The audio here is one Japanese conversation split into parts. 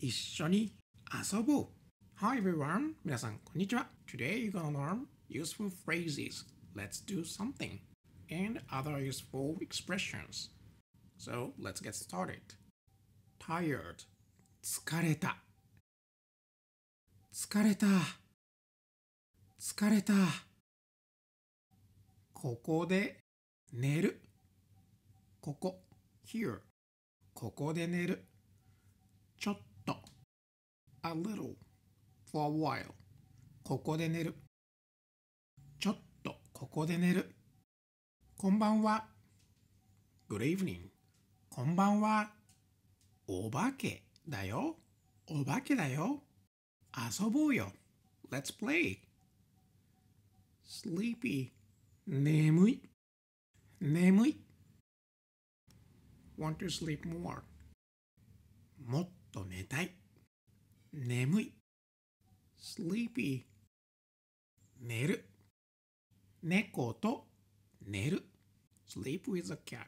一緒に遊ぼう Hi everyone! 皆さん、こんにちは Today you're gonna learn useful phrases Let's do something and other useful expressions So let's get started Tired 疲れた疲れた疲れたここで寝るここ here ここで寝るちょっと a little for a while ここで寝るちょっとここで寝るこんばんは Good evening こんばんはお化けだよお化けだよ遊ぼうよ Let's play Sleepy 眠い眠い Want to sleep more もっと寝たい眠い sleepy 寝る猫と寝る sleep with a cat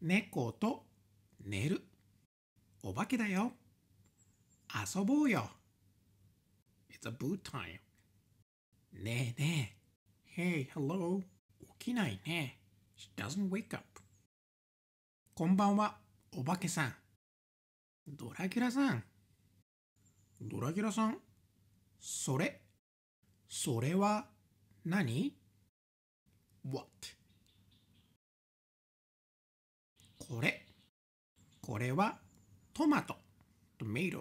猫と寝るお化けだよ遊ぼうよ It's a boot time ねえねえ Hey, hello 起きないね She doesn't wake up こんばんはお化けさんドラキュラさんドラキュラさんそれそれは何 ?What? これこれはトマトトメイト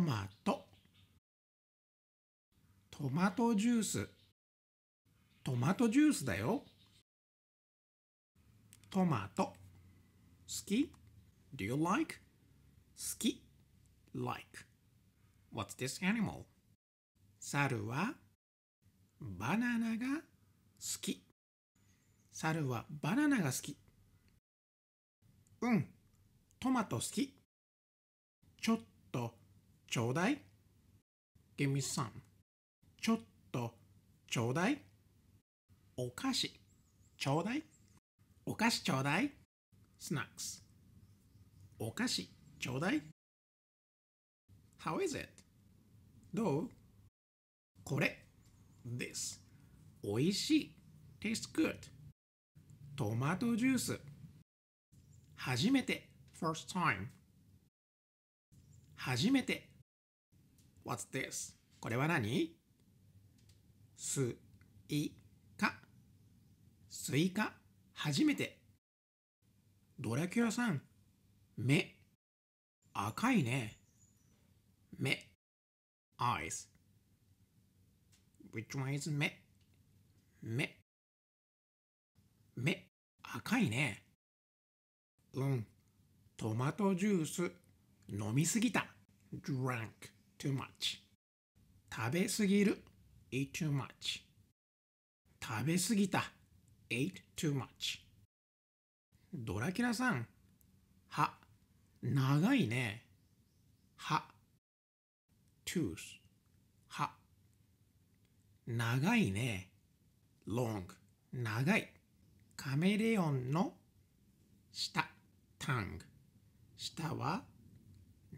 マトトマトジューストマトジュースだよトマト好き Do you like? 好き like What's this animal? 猿はバナナが好き。猿はバナナが好き。うん、トマト好き。ちょっとちょうだい。Give me some. ちょっとちょうだい。お菓子ちょうだい。お菓子ちょうだい。Snacks. お菓子ちょうだい。How is it? どうこれ This おいしい Taste good トマトジュース初めて First time 初めて What's this? これは何すいかスイカ初めてドラキュラさん目赤いね目 eyes. Which one is 目目目赤いね。うん。トマトジュース飲みすぎた。drank too much. 食べすぎる。eat too much. 食べすぎた。ate too much. ドラキュラさん。は、長いね。は。tooth 歯長いね long 長いカメレオンの舌 tongue 舌は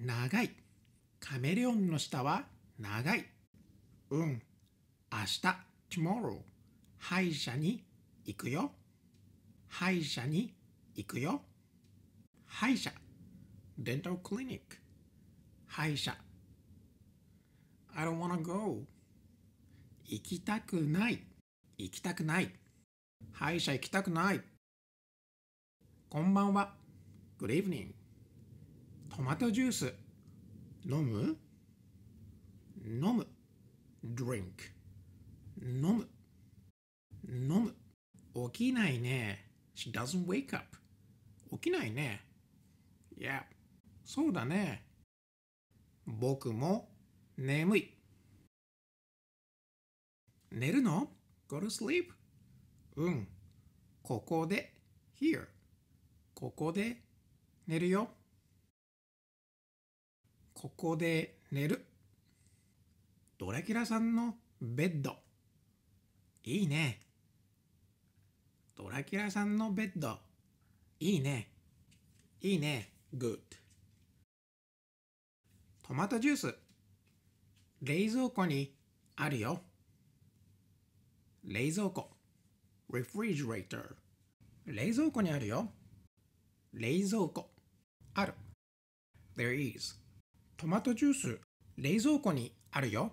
長いカメレオンの舌は長いうん明日 tomorrow 歯医者に行くよ歯医者に行くよ歯医者 dental clinic 歯医者 I don't wanna go 行きたくない行きたくない歯医者行きたくないこんばんは Good evening トマトジュース飲む飲む drink 飲む飲む起きないね She doesn't wake up 起きないね Yeah そうだね僕も眠い寝るの ?go to sleep? うん。ここで here ここで寝るよ。ここで寝る。ドラキュラさんのベッド。いいね。ドラキュラさんのベッド。いいね。いいね。good。トマトジュース。冷蔵庫にあるよ。冷蔵庫 refrigerator 冷蔵庫にあるよ。冷蔵庫ある。There is トマトジュース冷蔵庫にあるよ。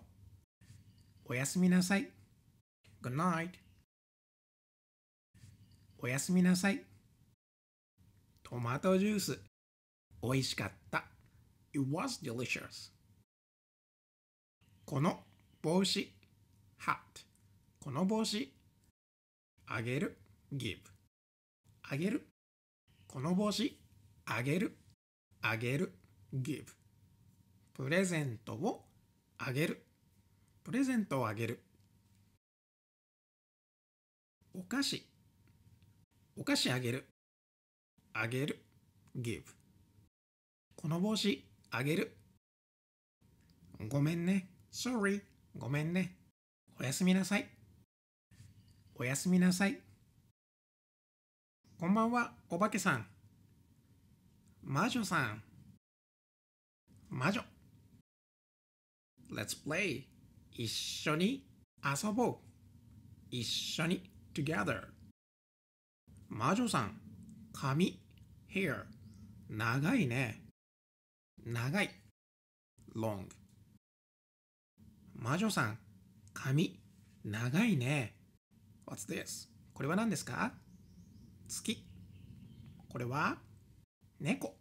おやすみなさい。Good night おやすみなさい。トマトジュースおいしかった。It was delicious. この帽子 hat この帽子あげる give あげるこの帽子あげるあげる give プレゼントをあげるプレゼントをあげるお菓子お菓子あげるあげる give この帽子あげるごめんね Sorry ごめんねおやすみなさいおやすみなさいこんばんはおばけさん魔女さん魔女 Let's play 一緒に遊ぼう一緒に together 魔女さん髪 hair 長いね長い long 魔女さん、髪、長いね。What's this? これは何ですか月。これは猫。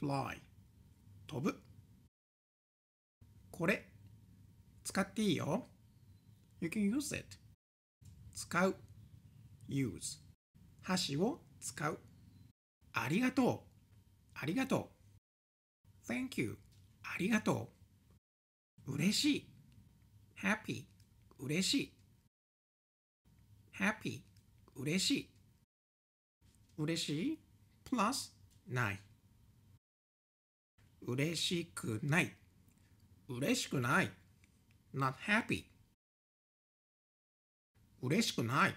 fly。飛ぶ。これ、使っていいよ。You can use it. 使う。use。箸を使う。ありがとう。ありがとう。Thank you. ありがとう。嬉しい。happy 嬉しい happy 嬉しい嬉しい plus ない嬉しくない嬉しくない not happy 嬉しくない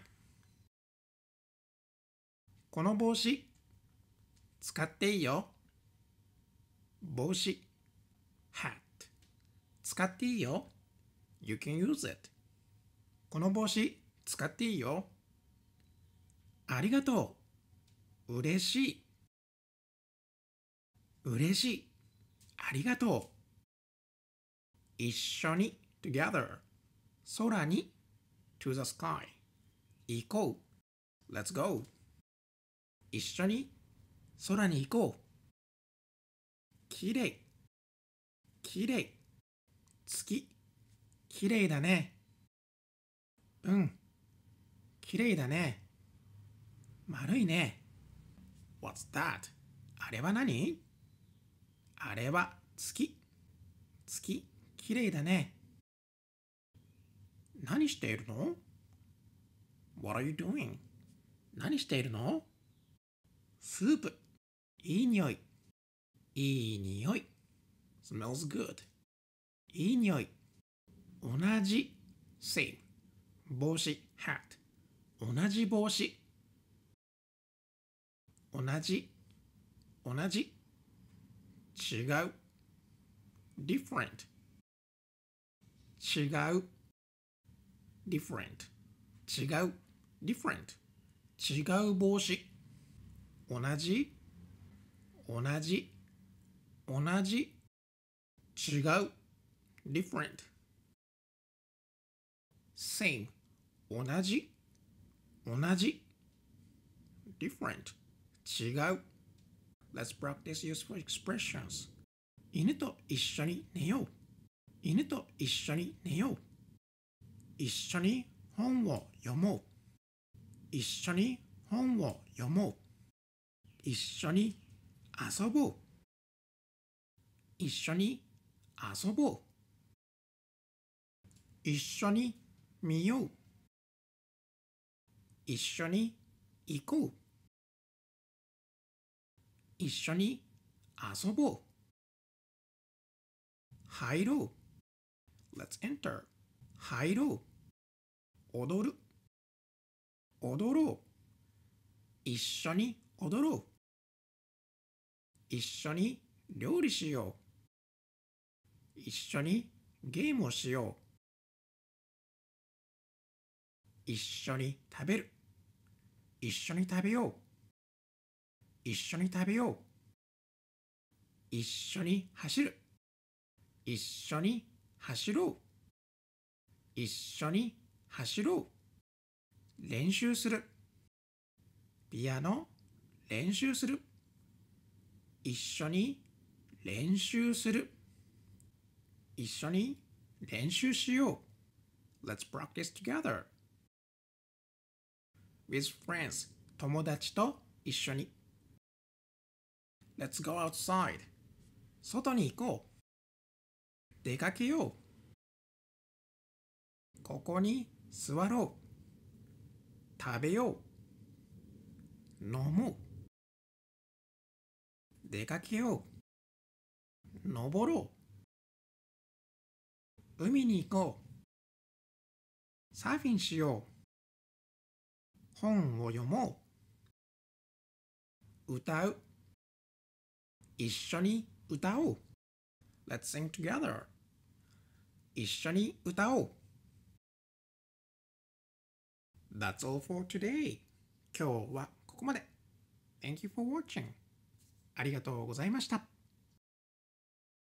この帽子使っていいよ帽子 hat 使っていいよ You can use it. この帽子使っていいよ。ありがとう。嬉しい。嬉しい。ありがとう。一緒に together。空に to the sky。行こう。Let's go。一緒に空に行こう。きれい。きれい。月。きれいだね。うん。きれいだね。丸いね。What's that? あれは何あれは月。月、きれいだね。何しているの ?What are you doing? 何しているのスープ。いい匂い。いい匂い。smells good. いい匂い。同じ same 帽子 hat 同じ帽子同じ同じ違う different 違う different 違う different 違う帽子同じ同じ同じ違う different same 同じ同じ different 違う Let's practice useful expressions 犬と一緒に寝よう犬と一緒に寝よう一緒に本を読もう一緒に本を読もう一緒に遊ぼう一緒に遊ぼう一緒に見よう一緒に行こう一緒に遊ぼう入ろう Let's enter 入ろう踊る踊ろう一緒に踊ろう一緒に料理しよう一緒にゲームをしよう一緒に食べる一緒に食べよう一緒に食べよう一緒に走る一緒に走ろう一緒に走ろう練習するピアノ練習する一緒に練習する一緒に練習しよう Let's practice together with friends 友達と一緒に Let's go outside 外に行こう出かけようここに座ろう食べよう飲もう出かけよう登ろう海に行こうサーフィンしよう本を読もう歌う一緒に歌おう Let's sing together 一緒に歌おう That's all for today 今日はここまで Thank you for watching ありがとうございました